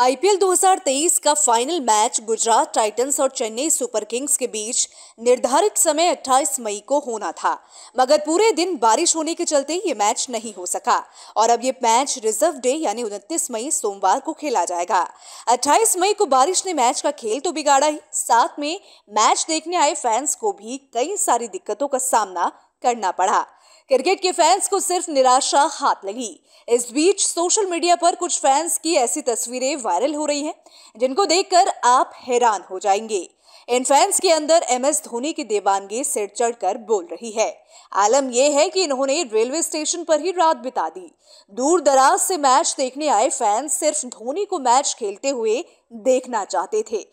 IPL 2023 का final match Gujarat Titans और Chennai Super Kings के बीच निर्धारित समय 28 मई को होना था मगर पूरे दिन बारिश होने के चलते ये मैच नहीं हो सका और अब ये मैच रिजर्व डे यानी उनतीस मई सोमवार को खेला जाएगा 28 मई को बारिश ने मैच का खेल तो बिगाड़ा ही साथ में मैच देखने आए फैंस को भी कई सारी दिक्कतों का सामना करना पड़ा क्रिकेट के फैंस को सिर्फ निराशा हाथ लगी इस बीच सोशल मीडिया पर कुछ फैंस की ऐसी तस्वीरें वायरल हो रही हैं जिनको देखकर आप हैरान हो जाएंगे इन फैंस के अंदर एम एस धोनी की देवानगी सिर चढ़कर बोल रही है आलम यह है कि इन्होंने रेलवे स्टेशन पर ही रात बिता दी दूर दराज से मैच देखने आए फैंस सिर्फ धोनी को मैच खेलते हुए देखना चाहते थे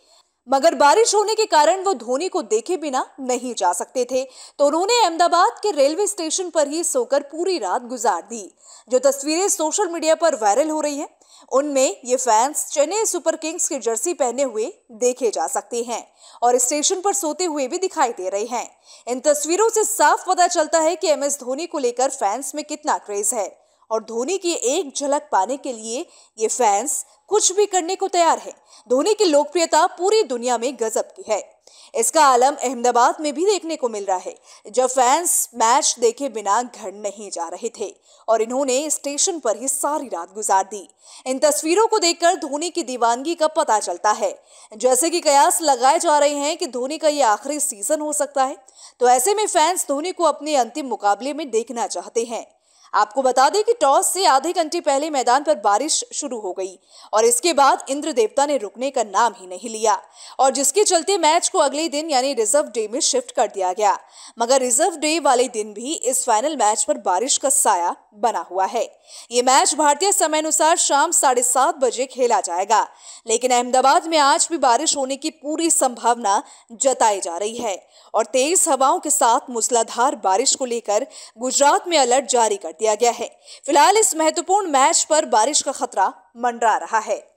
मगर बारिश होने के कारण वो धोनी को देखे बिना नहीं जा सकते थे तो उन्होंने अहमदाबाद के रेलवे स्टेशन पर ही सोकर पूरी रात गुजार दी जो तस्वीरें सोशल मीडिया पर वायरल हो रही हैं उनमें ये फैंस चेन्नई सुपर किंग्स की जर्सी पहने हुए देखे जा सकते हैं और स्टेशन पर सोते हुए भी दिखाई दे रहे हैं इन तस्वीरों से साफ पता चलता है कि एम एस धोनी को लेकर फैंस में कितना क्रेज है और धोनी की एक झलक पाने के लिए ये फैंस कुछ भी करने को तैयार है धोनी की लोकप्रियता पूरी दुनिया में गजब की है इसका आलम अहमदाबाद में भी देखने को मिल रहा है जब फैंस मैच देखे बिना घर नहीं जा रहे थे और इन्होंने स्टेशन पर ही सारी रात गुजार दी इन तस्वीरों को देखकर धोनी की दीवानगी का पता चलता है जैसे कि कयास लगाए जा रहे हैं कि धोनी का ये आखिरी सीजन हो सकता है तो ऐसे में फैंस धोनी को अपने अंतिम मुकाबले में देखना चाहते हैं आपको बता दें कि टॉस से आधे घंटे पहले मैदान पर बारिश शुरू हो गई और इसके बाद इंद्र देवता ने रुकने का नाम ही नहीं लिया और जिसके चलते मैच को अगले दिन यानी रिजर्व डे में शिफ्ट कर दिया गया मगर रिजर्व डे वाले दिन भी इस फाइनल मैच पर बारिश का साया बना हुआ है ये मैच भारतीय समय अनुसार शाम साढ़े सात बजे खेला जाएगा लेकिन अहमदाबाद में आज भी बारिश होने की पूरी संभावना जताई जा रही है और तेज हवाओं के साथ मूसलाधार बारिश को लेकर गुजरात में अलर्ट जारी कर दिया गया है फिलहाल इस महत्वपूर्ण मैच पर बारिश का खतरा मंडरा रहा है